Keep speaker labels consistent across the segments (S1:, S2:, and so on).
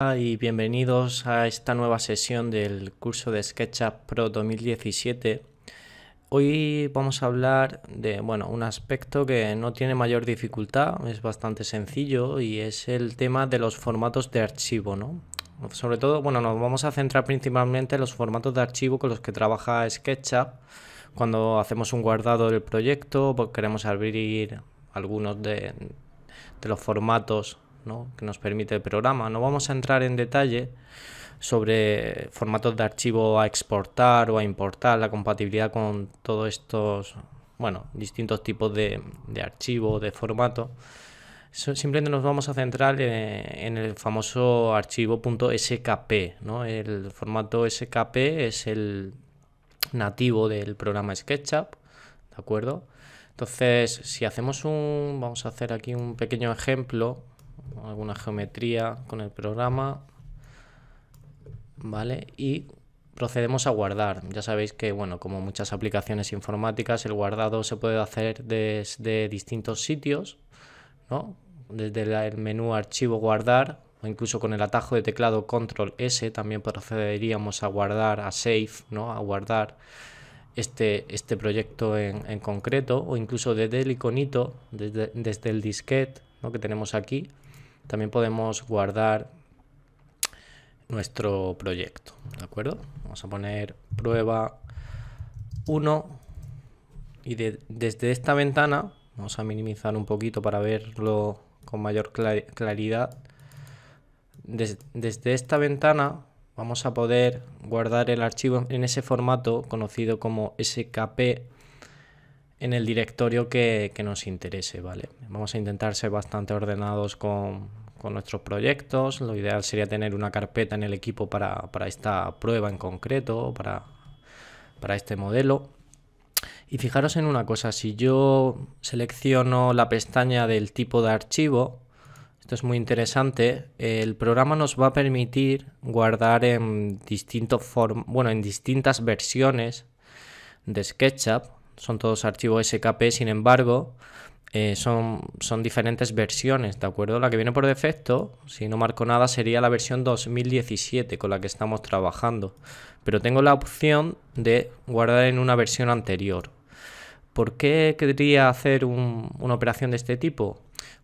S1: Ah, y bienvenidos a esta nueva sesión del curso de SketchUp Pro 2017. Hoy vamos a hablar de bueno, un aspecto que no tiene mayor dificultad, es bastante sencillo y es el tema de los formatos de archivo, ¿no? Sobre todo, bueno, nos vamos a centrar principalmente en los formatos de archivo con los que trabaja SketchUp cuando hacemos un guardado del proyecto, pues queremos abrir algunos de los formatos ¿no? que nos permite el programa. No vamos a entrar en detalle sobre formatos de archivo a exportar o a importar, la compatibilidad con todos estos, bueno, distintos tipos de, de archivo, de formato. Simplemente nos vamos a centrar eh, en, el famoso archivo .skp, ¿no? El formato SKP es el nativo del programa SketchUp, ¿de acuerdo? Entonces, si hacemos un, vamos a hacer aquí un pequeño ejemplo, alguna geometría con el programa. Vale, y procedemos a guardar. Ya sabéis que, bueno, como muchas aplicaciones informáticas, el guardado se puede hacer desde distintos sitios, Desde el menú archivo guardar o incluso con el atajo de teclado control S también procederíamos a guardar, a save, ¿no? A guardar este, este proyecto en, concreto o incluso desde el iconito, desde, el disquete ¿no? que tenemos aquí, también podemos guardar nuestro proyecto, ¿de acuerdo? Vamos a poner prueba 1 y desde esta ventana, vamos a minimizar un poquito para verlo con mayor claridad, desde esta ventana vamos a poder guardar el archivo en ese formato conocido como SKP en el directorio que, nos interese, ¿vale? Vamos a intentar ser bastante ordenados con, nuestros proyectos. Lo ideal sería tener una carpeta en el equipo para, esta prueba en concreto, para, para este modelo. Y fijaros en una cosa, si yo selecciono la pestaña del tipo de archivo, esto es muy interesante, el programa nos va a permitir guardar en, distintos bueno, en distintas versiones de SketchUp son todos archivos SKP, sin embargo, eh, son, son diferentes versiones, ¿de acuerdo? La que viene por defecto, si no marco nada, sería la versión 2017 con la que estamos trabajando, pero tengo la opción de guardar en una versión anterior. ¿Por qué querría hacer una operación de este tipo?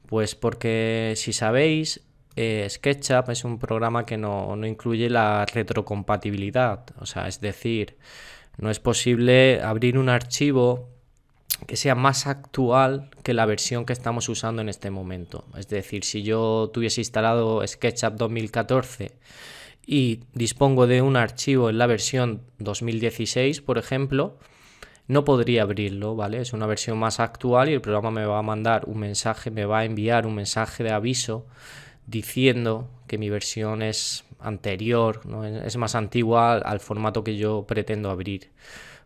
S1: Pues porque si sabéis, eh, SketchUp es un programa que no, no incluye la retrocompatibilidad, o sea, es decir, no es posible abrir un archivo que sea más actual que la versión que estamos usando en este momento. Es decir, si yo tuviese instalado SketchUp 2014 y dispongo de un archivo en la versión 2016, por ejemplo, no podría abrirlo, ¿vale? Es una versión más actual y el programa me va a mandar un mensaje, me va a enviar un mensaje de aviso diciendo que mi versión es anterior, es más antigua al formato que yo pretendo abrir.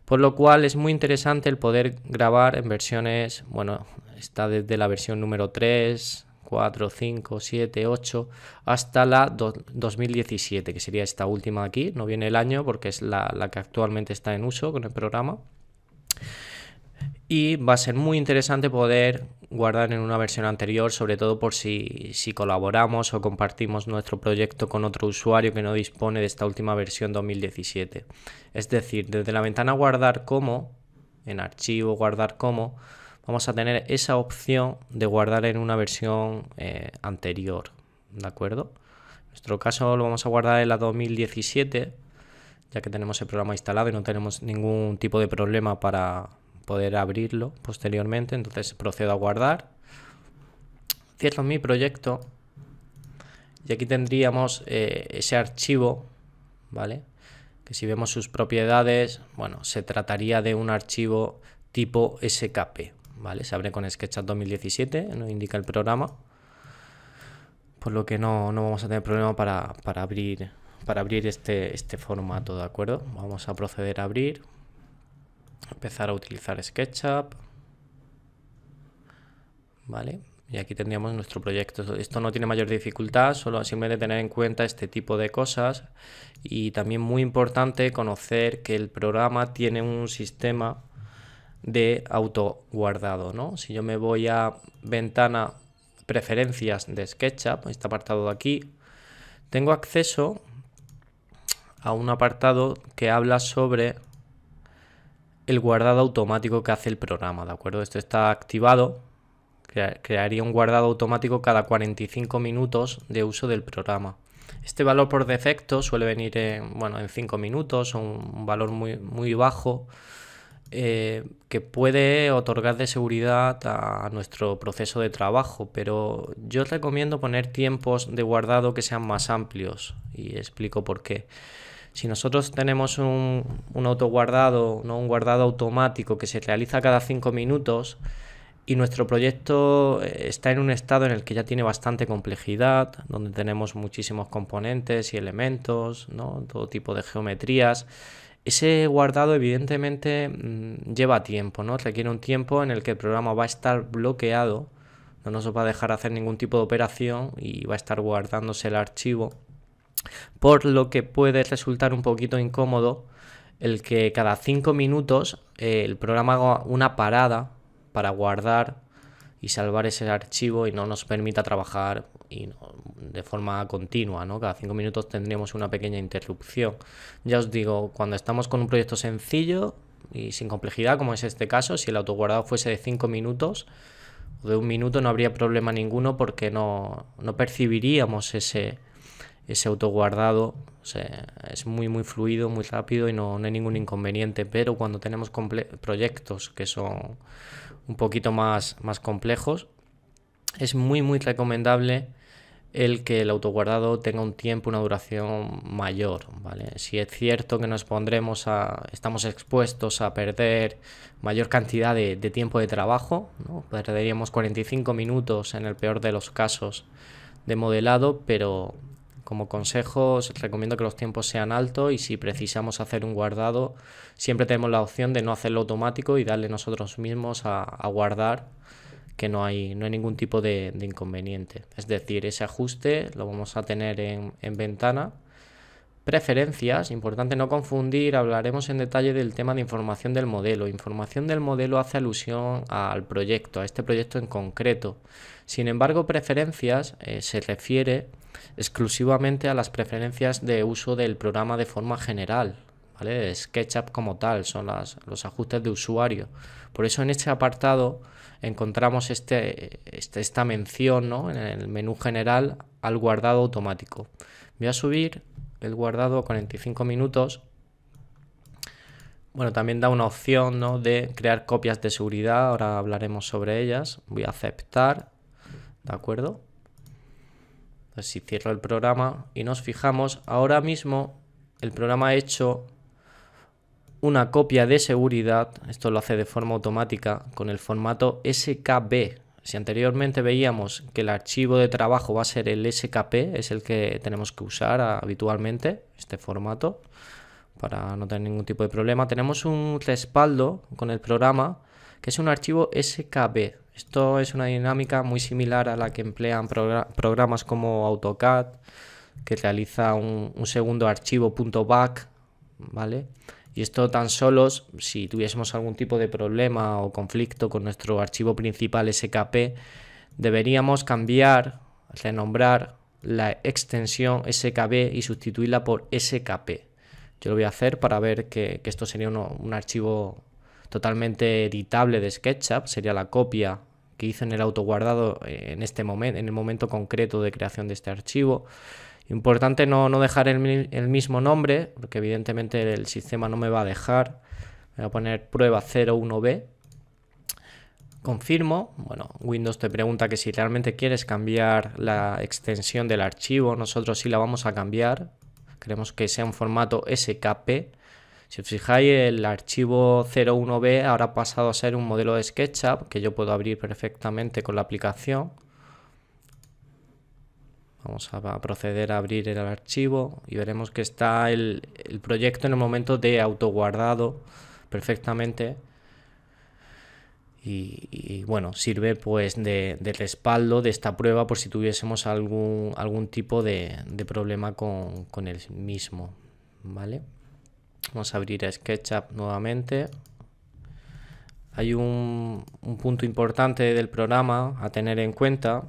S1: Por lo cual es muy interesante el poder grabar en versiones, bueno, está desde la versión número 3, 4, 5, 7, 8, hasta la 2017, que sería esta última aquí. No viene el año porque es la que actualmente está en uso con el programa. Y va a ser muy interesante poder guardar en una versión anterior, sobre todo por si, si colaboramos o compartimos nuestro proyecto con otro usuario que no dispone de esta última versión 2017. Es decir, desde la ventana guardar como, en archivo guardar como, vamos a tener esa opción de guardar en una versión eh, anterior, ¿de acuerdo? En nuestro caso lo vamos a guardar en la 2017, ya que tenemos el programa instalado y no tenemos ningún tipo de problema para poder abrirlo posteriormente. Entonces procedo a guardar. Cierro mi proyecto. Y aquí tendríamos eh, ese archivo, ¿vale? Que si vemos sus propiedades, bueno, se trataría de un archivo tipo SKP, ¿vale? Se abre con SketchUp 2017, nos indica el programa. Por lo que no, vamos a tener problema para, para abrir, para abrir este, este formato, ¿de acuerdo? Vamos a proceder a abrir empezar a utilizar SketchUp. Vale, y aquí tendríamos nuestro proyecto. Esto no tiene mayor dificultad, solo simplemente tener en cuenta este tipo de cosas y también muy importante conocer que el programa tiene un sistema de autoguardado, ¿no? Si yo me voy a ventana preferencias de SketchUp, este apartado de aquí, tengo acceso a un apartado que habla sobre el guardado automático que hace el programa, ¿de acuerdo? Esto está activado, crearía un guardado automático cada 45 minutos de uso del programa. Este valor por defecto suele venir en, bueno, en 5 minutos, un valor muy, muy bajo eh, que puede otorgar de seguridad a nuestro proceso de trabajo, pero yo os recomiendo poner tiempos de guardado que sean más amplios y explico por qué. Si nosotros tenemos un, un auto ¿no? un guardado automático que se realiza cada cinco minutos y nuestro proyecto eh, está en un estado en el que ya tiene bastante complejidad, donde tenemos muchísimos componentes y elementos, ¿no? todo tipo de geometrías, ese guardado evidentemente mm, lleva tiempo, ¿no? Requiere un tiempo en el que el programa va a estar bloqueado, no nos va a dejar hacer ningún tipo de operación y va a estar guardándose el archivo por lo que puede resultar un poquito incómodo el que cada 5 minutos eh, el programa haga una parada para guardar y salvar ese archivo y no nos permita trabajar y de forma continua, ¿no? Cada cinco minutos tendríamos una pequeña interrupción. Ya os digo, cuando estamos con un proyecto sencillo y sin complejidad, como es este caso, si el autoguardado fuese de 5 minutos o de un minuto no habría problema ninguno porque no, no percibiríamos ese, ese autoguardado es muy muy fluido, muy rápido y no, hay ningún inconveniente. Pero cuando tenemos proyectos que son un poquito más, más complejos, es muy muy recomendable el que el autoguardado tenga un tiempo, una duración mayor, ¿vale? Si es cierto que nos pondremos a, estamos expuestos a perder mayor cantidad de, tiempo de trabajo, Perderíamos 45 minutos en el peor de los casos de modelado, pero como consejo, os recomiendo que los tiempos sean altos y si precisamos hacer un guardado, siempre tenemos la opción de no hacerlo automático y darle nosotros mismos a, guardar, que no hay, no hay ningún tipo de, inconveniente. Es decir, ese ajuste lo vamos a tener en, ventana. Preferencias, importante no confundir, hablaremos en detalle del tema de información del modelo. Información del modelo hace alusión al proyecto, a este proyecto en concreto. Sin embargo, preferencias eh, se refiere exclusivamente a las preferencias de uso del programa de forma general. SketchUp como tal, son los ajustes de usuario. Por eso en este apartado encontramos este, este esta mención en el menú general al guardado automático. Voy a subir el guardado a 45 minutos. Bueno, también da una opción de crear copias de seguridad, ahora hablaremos sobre ellas. Voy a aceptar, ¿de acuerdo? si cierro el programa y nos fijamos, ahora mismo el programa ha hecho una copia de seguridad, esto lo hace de forma automática con el formato SKB. Si anteriormente veíamos que el archivo de trabajo va a ser el SKP, es el que tenemos que usar habitualmente, este formato, para no tener ningún tipo de problema, tenemos un respaldo con el programa que es un archivo SKB. Esto es una dinámica muy similar a la que emplean programas como AutoCAD, que realiza un, segundo archivo .back, ¿vale? Y esto tan solo si tuviésemos algún tipo de problema o conflicto con nuestro archivo principal SKP, deberíamos cambiar, renombrar la extensión SKB y sustituirla por SKP. Yo lo voy a hacer para ver que, esto sería un archivo totalmente editable de SketchUp, sería la copia que hice en el autoguardado eh, en este momento, en el momento concreto de creación de este archivo. Importante no, dejar el, el, mismo nombre, porque evidentemente el sistema no me va a dejar. Voy a poner prueba 01B. Confirmo. Bueno, Windows te pregunta que si realmente quieres cambiar la extensión del archivo. Nosotros sí la vamos a cambiar. Queremos que sea un formato SKP. Si os fijáis, el archivo 01b ahora ha pasado a ser un modelo de SketchUp que yo puedo abrir perfectamente con la aplicación. Vamos a proceder a abrir el archivo y veremos que está el, proyecto en el momento de autoguardado perfectamente. Y, bueno, sirve pues de, respaldo de esta prueba por si tuviésemos algún, algún tipo de, problema con, con el mismo, ¿vale? Vamos a abrir SketchUp nuevamente. Hay un, punto importante del programa a tener en cuenta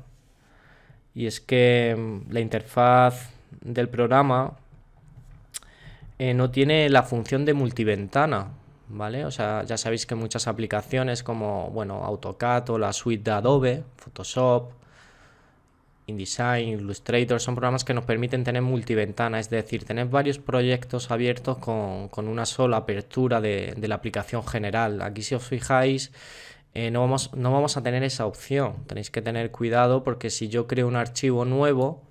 S1: y es que mm, la interfaz del programa eh, no tiene la función de multiventana, ¿vale? O sea, ya sabéis que muchas aplicaciones como, bueno, AutoCAD o la suite de Adobe, Photoshop, InDesign, Illustrator, son programas que nos permiten tener multiventana, es decir, tener varios proyectos abiertos con, una sola apertura de, la aplicación general. Aquí si os fijáis, eh, no, vamos, no vamos a tener esa opción. Tenéis que tener cuidado porque si yo creo un archivo nuevo,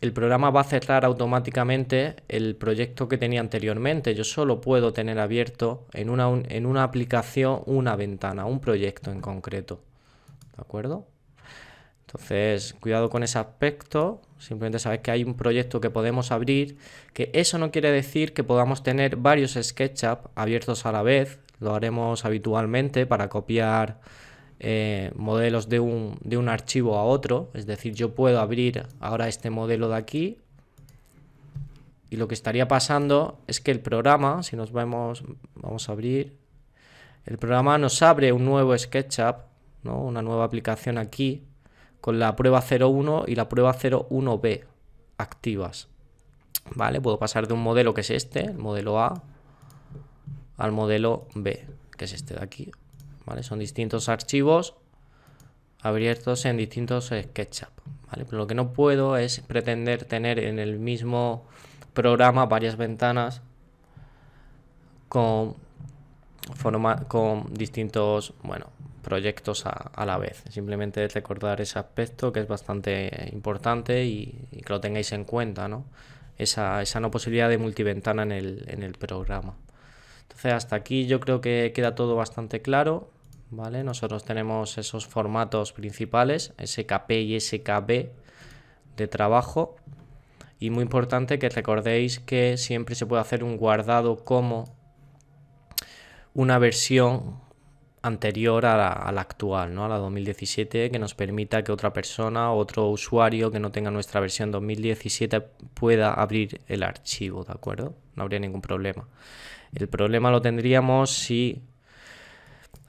S1: el programa va a cerrar automáticamente el proyecto que tenía anteriormente. Yo solo puedo tener abierto en una, en una aplicación una ventana, un proyecto en concreto. ¿De acuerdo? Entonces, cuidado con ese aspecto, simplemente sabes que hay un proyecto que podemos abrir, que eso no quiere decir que podamos tener varios SketchUp abiertos a la vez, lo haremos habitualmente para copiar eh, modelos de un, archivo a otro, es decir, yo puedo abrir ahora este modelo de aquí, y lo que estaría pasando es que el programa, si nos vemos, vamos a abrir, el programa nos abre un nuevo SketchUp, ¿no? una nueva aplicación aquí, con la prueba 01 y la prueba 01B activas. ¿Vale? Puedo pasar de un modelo que es este, el modelo A, al modelo B, que es este de aquí. ¿Vale? Son distintos archivos abiertos en distintos SketchUp. Eh, ¿vale? lo que no puedo es pretender tener en el mismo programa varias ventanas con con distintos bueno, proyectos a, la vez. Simplemente recordar ese aspecto que es bastante importante y, que lo tengáis en cuenta, ¿no? Esa, esa no posibilidad de multiventana en el, programa. Entonces hasta aquí yo creo que queda todo bastante claro. ¿Vale? Nosotros tenemos esos formatos principales, SKP y SKB de trabajo. Y muy importante que recordéis que siempre se puede hacer un guardado como una versión anterior a la, actual, ¿no? a la 2017, que nos permita que otra persona, otro usuario que no tenga nuestra versión 2017 pueda abrir el archivo, ¿de acuerdo? No habría ningún problema. El problema lo tendríamos si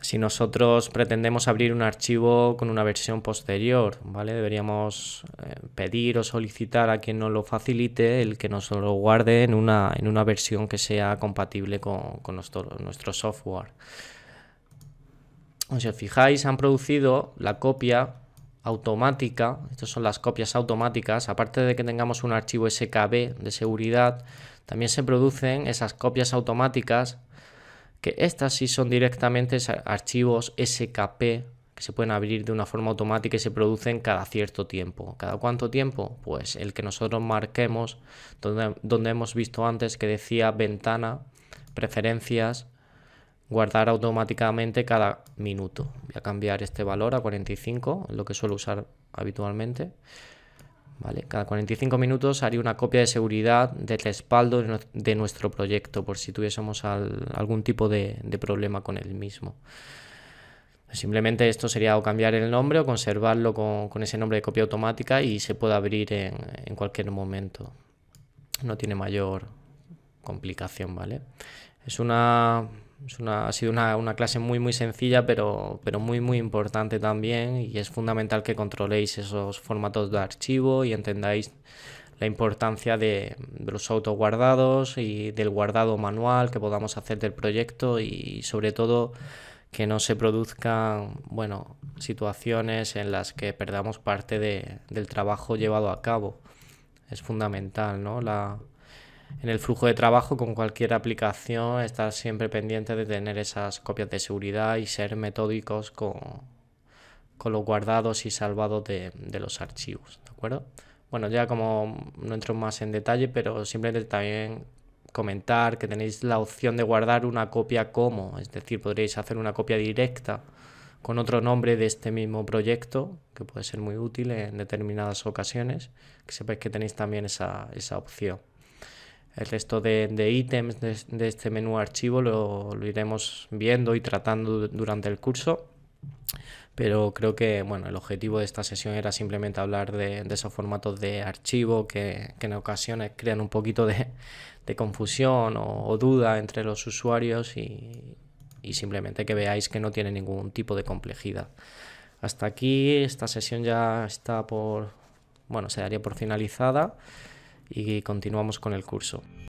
S1: si nosotros pretendemos abrir un archivo con una versión posterior, ¿vale? Deberíamos eh, pedir o solicitar a quien nos lo facilite el que nos lo guarde en una, en una versión que sea compatible con, con nuestro, nuestro, software. Si os fijáis, han producido la copia automática, estas son las copias automáticas, aparte de que tengamos un archivo SKB de seguridad, también se producen esas copias automáticas que estas sí son directamente archivos SKP que se pueden abrir de una forma automática y se producen cada cierto tiempo. ¿Cada cuánto tiempo? Pues el que nosotros marquemos, donde, donde hemos visto antes que decía ventana, preferencias, guardar automáticamente cada minuto. Voy a cambiar este valor a 45, lo que suelo usar habitualmente. Cada 45 minutos haría una copia de seguridad del respaldo de, nuestro proyecto por si tuviésemos algún tipo de, problema con el mismo. Simplemente esto sería o cambiar el nombre o conservarlo con, ese nombre de copia automática y se puede abrir en, en cualquier momento. No tiene mayor complicación, ¿vale? Es una ha sido una, clase muy, muy sencilla, pero, pero muy, muy importante también y es fundamental que controléis esos formatos de archivo y entendáis la importancia de, los autoguardados y del guardado manual que podamos hacer del proyecto y sobre todo que no se produzcan bueno, situaciones en las que perdamos parte de, del trabajo llevado a cabo. Es fundamental ¿no? la, en el flujo de trabajo con cualquier aplicación, estar siempre pendiente de tener esas copias de seguridad y ser metódicos con, con los guardados y salvados de, los archivos, ¿de acuerdo? Bueno, ya como no entro más en detalle, pero simplemente también comentar que tenéis la opción de guardar una copia como, es decir, podréis hacer una copia directa con otro nombre de este mismo proyecto, que puede ser muy útil en determinadas ocasiones, que sepáis que tenéis también esa opción. El resto de, ítems de, este menú archivo lo, iremos viendo y tratando durante el curso. Pero creo que bueno, el objetivo de esta sesión era simplemente hablar de, esos formatos de archivo que, en ocasiones crean un poquito de, confusión o, duda entre los usuarios y, y simplemente que veáis que no tiene ningún tipo de complejidad. Hasta aquí, esta sesión ya está por, bueno, se daría por finalizada y continuamos con el curso.